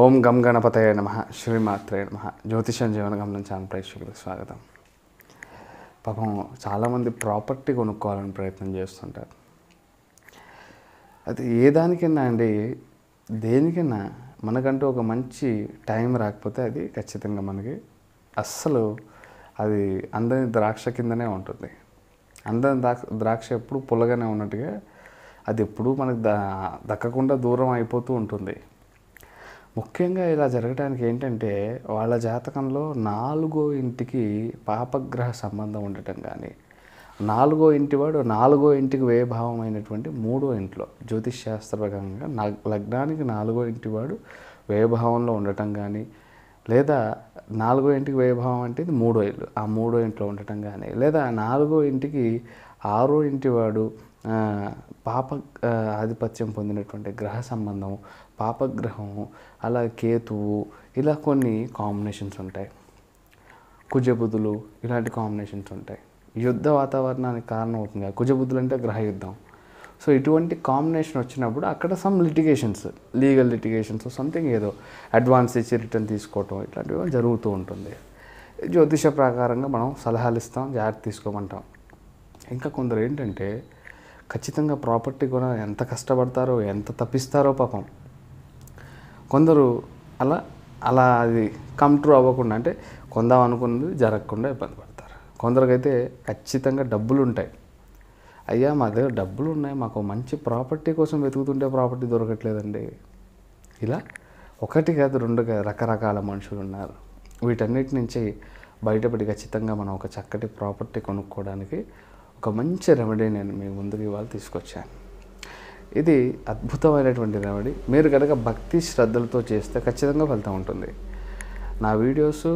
ఓం గం గణపతయ నమ శ్రీమాత్రే నమ జ్యోతిషం జీవన గమనం ఛానల్ ప్రేక్షకులకు స్వాగతం పాపం చాలామంది ప్రాపర్టీ కొనుక్కోవాలని ప్రయత్నం చేస్తుంటారు అది ఏ దానికైనా అండి దేనికైనా మనకంటూ ఒక మంచి టైం రాకపోతే అది ఖచ్చితంగా మనకి అస్సలు అది అందని ద్రాక్ష కిందనే ఉంటుంది అందని ద్రాక్ష ద్రాక్ష ఎప్పుడు పుల్లగానే ఉన్నట్టుగా అది ఎప్పుడూ మనకు దక్కకుండా దూరం అయిపోతూ ఉంటుంది ముఖ్యంగా ఇలా జరగడానికి ఏంటంటే వాళ్ళ జాతకంలో నాలుగో ఇంటికి పాపగ్రహ సంబంధం ఉండటం కానీ నాలుగో ఇంటివాడు నాలుగో ఇంటికి అయినటువంటి మూడో ఇంట్లో జ్యోతిష్ శాస్త్రపరంగా లగ్నానికి నాలుగో ఇంటివాడు వేభావంలో ఉండటం కానీ లేదా నాలుగో ఇంటికి వేభావం అంటే ఇది మూడో ఇల్లు ఆ మూడో ఇంట్లో ఉండటం కానీ లేదా నాలుగో ఇంటికి ఆరో ఇంటివాడు పాప ఆధిపత్యం పొందినటువంటి గ్రహ సంబంధం పాపగ్రహం అలా కేతువు ఇలా కొన్ని కాంబినేషన్స్ ఉంటాయి కుజబుద్ధులు ఇలాంటి కాంబినేషన్స్ ఉంటాయి యుద్ధ వాతావరణానికి కారణం అవుతుంది కదా కుజబుద్ధులు అంటే గ్రహయుద్ధం సో ఇటువంటి కాంబినేషన్ వచ్చినప్పుడు అక్కడ some litigations legal litigations something ఏదో అడ్వాన్స్ ఇచ్చి రిటర్న్ తీసుకోవటం ఇట్లాంటివి జరుగుతూ ఉంటుంది జ్యోతిష ప్రకారంగా మనం సలహాలు ఇస్తాం జాగ్రత్త తీసుకోమంటాం ఇంకా కొందరు ఏంటంటే ఖచ్చితంగా ప్రాపర్టీ కూడా ఎంత కష్టపడతారో ఎంత తప్పిస్తారో పాపం కొందరు అలా అలా అది కమ్ ట్రూ అవ్వకుండా అంటే కొందాం అనుకున్నది జరగకుండా ఇబ్బంది పడతారు కొందరికైతే ఖచ్చితంగా డబ్బులు ఉంటాయి అయ్యా మా దగ్గర డబ్బులు ఉన్నాయి మాకు మంచి ప్రాపర్టీ కోసం వెతుకుతుంటే ప్రాపర్టీ దొరకట్లేదండి ఇలా ఒకటి కాదు రెండు కాదు రకరకాల మనుషులు ఉన్నారు వీటన్నిటి నుంచి బయటపడి ఖచ్చితంగా మనం ఒక చక్కటి ప్రాపర్టీ కొనుక్కోవడానికి ఒక మంచి రెమెడీ నేను మీ ముందుకు ఇవాళ తీసుకొచ్చాను ఇది అద్భుతమైనటువంటి రెమెడీ మీరు కనుక భక్తి శ్రద్ధలతో చేస్తే ఖచ్చితంగా ఫలితం ఉంటుంది నా వీడియోస్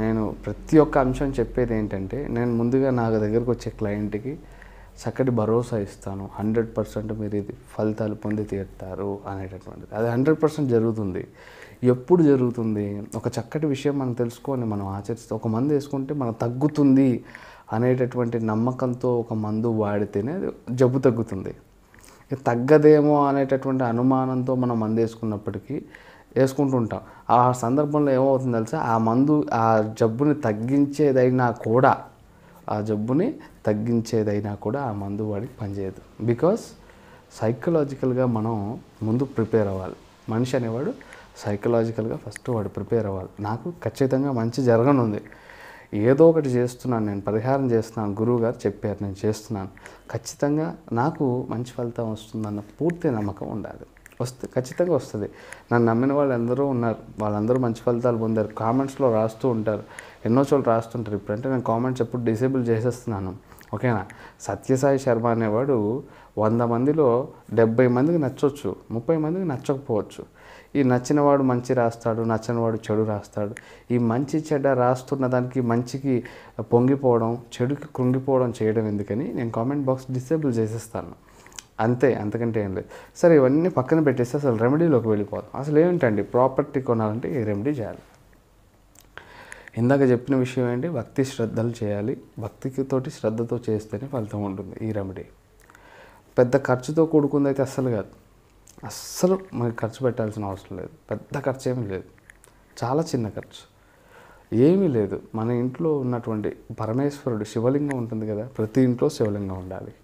నేను ప్రతి ఒక్క అంశం చెప్పేది ఏంటంటే నేను ముందుగా నా దగ్గరకు వచ్చే క్లయింట్కి చక్కటి భరోసా ఇస్తాను హండ్రెడ్ పర్సెంట్ మీరు ఇది ఫలితాలు పొంది తీరుతారు అనేటటువంటిది అది హండ్రెడ్ పర్సెంట్ జరుగుతుంది ఎప్పుడు జరుగుతుంది ఒక చక్కటి విషయం మనం తెలుసుకొని మనం ఆచరిస్తే ఒక మందు వేసుకుంటే మనం తగ్గుతుంది అనేటటువంటి నమ్మకంతో ఒక మందు వాడితేనే జబ్బు తగ్గుతుంది తగ్గదేమో అనేటటువంటి అనుమానంతో మనం మందు వేసుకున్నప్పటికీ వేసుకుంటుంటాం ఆ సందర్భంలో ఏమవుతుంది తెలుసా ఆ మందు ఆ జబ్బుని తగ్గించేదైనా కూడా ఆ జబ్బుని తగ్గించేదైనా కూడా ఆ మందు వాడికి పనిచేయదు బికాస్ సైకలాజికల్గా మనం ముందు ప్రిపేర్ అవ్వాలి మనిషి అనేవాడు సైకలాజికల్గా ఫస్ట్ వాడు ప్రిపేర్ అవ్వాలి నాకు ఖచ్చితంగా మంచి జరగనుంది ఏదో ఒకటి చేస్తున్నాను నేను పరిహారం చేస్తున్నాను గురువు గారు చెప్పారు నేను చేస్తున్నాను ఖచ్చితంగా నాకు మంచి ఫలితం వస్తుందన్న పూర్తి నమ్మకం ఉండాలి వస్తే ఖచ్చితంగా వస్తుంది నన్ను నమ్మిన వాళ్ళు ఎందరో ఉన్నారు వాళ్ళందరూ మంచి ఫలితాలు పొందారు కామెంట్స్లో రాస్తూ ఉంటారు ఎన్నో చోట్ల రాస్తుంటారు ఇప్పుడంటే నేను కామెంట్స్ ఎప్పుడు డిసేబుల్ చేసేస్తున్నాను ఓకేనా సత్యసాయి శర్మ అనేవాడు వంద మందిలో డెబ్బై మందికి నచ్చవచ్చు ముప్పై మందికి నచ్చకపోవచ్చు ఈ నచ్చినవాడు మంచి రాస్తాడు నచ్చినవాడు చెడు రాస్తాడు ఈ మంచి చెడ్డ రాస్తున్న దానికి మంచికి పొంగిపోవడం చెడుకి కృంగిపోవడం చేయడం ఎందుకని నేను కామెంట్ బాక్స్ డిసేబుల్ చేసేస్తాను అంతే అంతకంటే ఏం లేదు సరే ఇవన్నీ పక్కన పెట్టేస్తే అసలు రెమెడీలోకి వెళ్ళిపోతాం అసలు ఏమిటండి ప్రాపర్టీ కొనాలంటే ఈ రెమెడీ చేయాలి ఇందాక చెప్పిన విషయం ఏంటి భక్తి శ్రద్ధలు చేయాలి భక్తితోటి శ్రద్ధతో చేస్తేనే ఫలితం ఉంటుంది ఈ రెమెడీ పెద్ద ఖర్చుతో కూడుకుంది అయితే అస్సలు కాదు అస్సలు మనకి ఖర్చు పెట్టాల్సిన అవసరం లేదు పెద్ద ఖర్చు ఏమీ లేదు చాలా చిన్న ఖర్చు ఏమీ లేదు మన ఇంట్లో ఉన్నటువంటి పరమేశ్వరుడు శివలింగం ఉంటుంది కదా ప్రతి ఇంట్లో శివలింగం ఉండాలి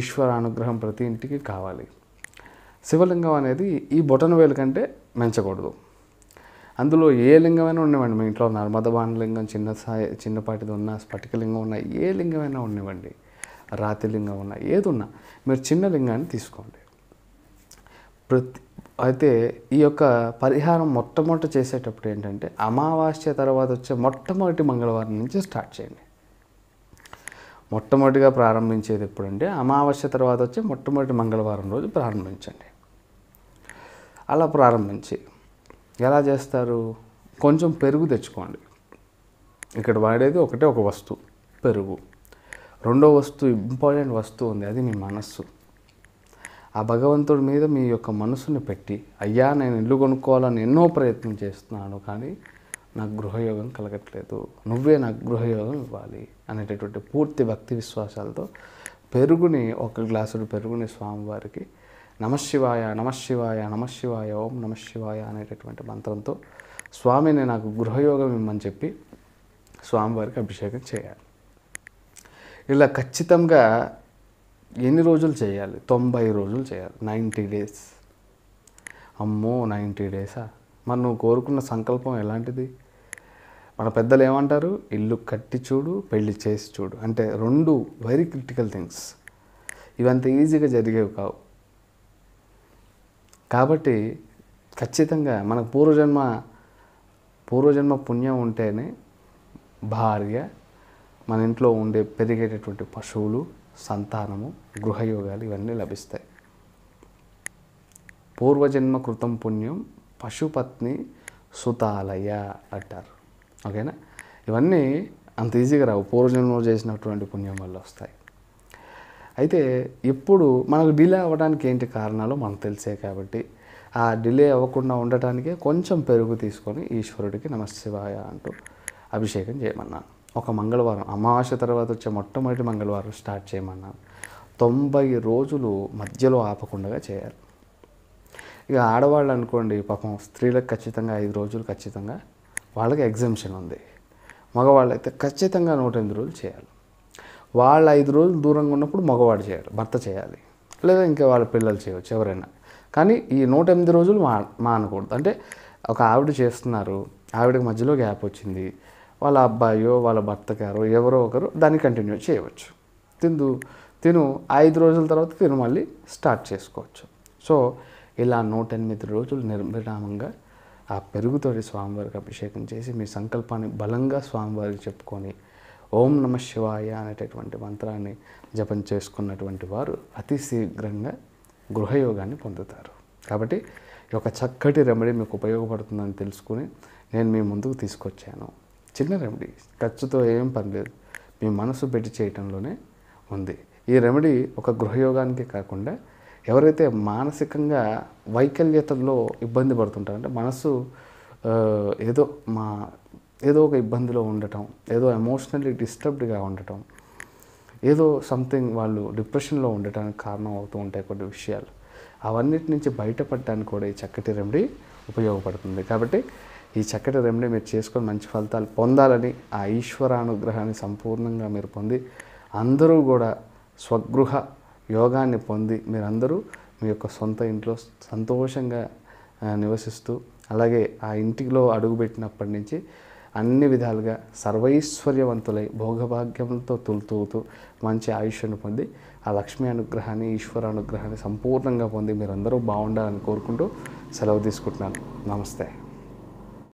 ఈశ్వర అనుగ్రహం ప్రతి ఇంటికి కావాలి శివలింగం అనేది ఈ బొటనవేలు కంటే మెంచకూడదు అందులో ఏ లింగమైనా ఉండేవండి మీ ఇంట్లో నర్మద లింగం చిన్న సాయి చిన్నపాటిది ఉన్న స్ఫటికలింగం ఉన్న ఏ లింగమైనా ఉండేవండి రాతిలింగం ఉన్న ఏదున్నా మీరు చిన్న లింగాన్ని తీసుకోండి ప్రతి అయితే ఈ యొక్క పరిహారం మొట్టమొదట చేసేటప్పుడు ఏంటంటే అమావాస్య తర్వాత వచ్చే మొట్టమొదటి మంగళవారం నుంచి స్టార్ట్ చేయండి మొట్టమొదటిగా ప్రారంభించేది ఎప్పుడంటే అమావాస్య తర్వాత వచ్చే మొట్టమొదటి మంగళవారం రోజు ప్రారంభించండి అలా ప్రారంభించి ఎలా చేస్తారు కొంచెం పెరుగు తెచ్చుకోండి ఇక్కడ వాడేది ఒకటే ఒక వస్తువు పెరుగు రెండో వస్తువు ఇంపార్టెంట్ వస్తువు ఉంది అది మీ మనస్సు ఆ భగవంతుడి మీద మీ యొక్క మనసును పెట్టి అయ్యా నేను ఇల్లు కొనుక్కోవాలని ఎన్నో ప్రయత్నం చేస్తున్నాను కానీ నాకు గృహయోగం కలగట్లేదు నువ్వే నాకు గృహయోగం ఇవ్వాలి అనేటటువంటి పూర్తి భక్తి విశ్వాసాలతో పెరుగుని ఒక గ్లాసుడు పెరుగుని స్వామివారికి నమశివాయ నమశివాయ నమశివాయ ఓం నమశివాయ అనేటటువంటి మంత్రంతో స్వామిని నాకు గృహయోగం ఇమ్మని చెప్పి స్వామివారికి అభిషేకం చేయాలి ఇలా ఖచ్చితంగా ఎన్ని రోజులు చేయాలి తొంభై రోజులు చేయాలి నైంటీ డేస్ అమ్మో నైంటీ డేసా మరి నువ్వు కోరుకున్న సంకల్పం ఎలాంటిది మన పెద్దలు ఏమంటారు ఇల్లు కట్టి చూడు పెళ్లి చేసి చూడు అంటే రెండు వెరీ క్రిటికల్ థింగ్స్ ఇవంత ఈజీగా జరిగేవి కావు కాబట్టి ఖచ్చితంగా మన పూర్వజన్మ పూర్వజన్మ పుణ్యం ఉంటేనే భార్య మన ఇంట్లో ఉండే పెరిగేటటువంటి పశువులు సంతానము గృహయోగాలు ఇవన్నీ లభిస్తాయి పూర్వజన్మ కృతం పుణ్యం పశుపత్ని సుతాలయ అంటారు ఓకేనా ఇవన్నీ అంత ఈజీగా రావు పూర్వజన్మలో చేసినటువంటి పుణ్యం వల్ల వస్తాయి అయితే ఎప్పుడు మనకు డిలే అవ్వడానికి ఏంటి కారణాలు మనకు తెలిసే కాబట్టి ఆ డిలే అవ్వకుండా ఉండటానికే కొంచెం పెరుగు తీసుకొని ఈశ్వరుడికి నమశివాయ అంటూ అభిషేకం చేయమన్నాను ఒక మంగళవారం అమావాస్య తర్వాత వచ్చే మొట్టమొదటి మంగళవారం స్టార్ట్ చేయమన్నారు తొంభై రోజులు మధ్యలో ఆపకుండా చేయాలి ఇక ఆడవాళ్ళు అనుకోండి పాపం స్త్రీలకు ఖచ్చితంగా ఐదు రోజులు ఖచ్చితంగా వాళ్ళకి ఎగ్జామ్షన్ ఉంది మగవాళ్ళు అయితే ఖచ్చితంగా నూట ఎనిమిది రోజులు చేయాలి వాళ్ళు ఐదు రోజులు దూరంగా ఉన్నప్పుడు మగవాడు చేయాలి భర్త చేయాలి లేదా ఇంకా వాళ్ళ పిల్లలు చేయవచ్చు ఎవరైనా కానీ ఈ నూట ఎనిమిది రోజులు మా మానకూడదు అంటే ఒక ఆవిడ చేస్తున్నారు ఆవిడకి మధ్యలో గ్యాప్ వచ్చింది వాళ్ళ అబ్బాయో వాళ్ళ భర్తగారో ఎవరో ఒకరు దాన్ని కంటిన్యూ చేయవచ్చు తిందు తిను ఐదు రోజుల తర్వాత తిను మళ్ళీ స్టార్ట్ చేసుకోవచ్చు సో ఇలా నూట ఎనిమిది రోజులు నిర్విరామంగా ఆ పెరుగుతోటి స్వామివారికి అభిషేకం చేసి మీ సంకల్పాన్ని బలంగా స్వామివారికి చెప్పుకొని ఓం నమ శివాయ అనేటటువంటి మంత్రాన్ని జపం చేసుకున్నటువంటి వారు అతి శీఘ్రంగా గృహయోగాన్ని పొందుతారు కాబట్టి ఒక చక్కటి రెమెడీ మీకు ఉపయోగపడుతుందని తెలుసుకుని నేను మీ ముందుకు తీసుకొచ్చాను చిన్న రెమెడీ ఖర్చుతో ఏం పని లేదు మీ మనసు పెట్టి చేయటంలోనే ఉంది ఈ రెమెడీ ఒక గృహయోగానికే కాకుండా ఎవరైతే మానసికంగా వైకల్యతలో ఇబ్బంది పడుతుంటారు అంటే మనసు ఏదో మా ఏదో ఒక ఇబ్బందిలో ఉండటం ఏదో ఎమోషనల్లీ డిస్టర్బ్డ్గా ఉండటం ఏదో సంథింగ్ వాళ్ళు డిప్రెషన్లో ఉండటానికి కారణం అవుతూ ఉంటాయి కొన్ని విషయాలు అవన్నిటి నుంచి బయటపడటానికి కూడా ఈ చక్కటి రెమెడీ ఉపయోగపడుతుంది కాబట్టి ఈ చక్కటి రెమెడీ మీరు చేసుకొని మంచి ఫలితాలు పొందాలని ఆ ఈశ్వరానుగ్రహాన్ని సంపూర్ణంగా మీరు పొంది అందరూ కూడా స్వగృహ యోగాన్ని పొంది మీరందరూ మీ యొక్క సొంత ఇంట్లో సంతోషంగా నివసిస్తూ అలాగే ఆ ఇంటిలో అడుగుపెట్టినప్పటి నుంచి అన్ని విధాలుగా సర్వైశ్వర్యవంతులై భోగభాగ్యంతో తులుతూతూ మంచి ఆయుష్ను పొంది ఆ లక్ష్మీ అనుగ్రహాన్ని ఈశ్వర అనుగ్రహాన్ని సంపూర్ణంగా పొంది మీరందరూ బాగుండాలని కోరుకుంటూ సెలవు తీసుకుంటున్నాను నమస్తే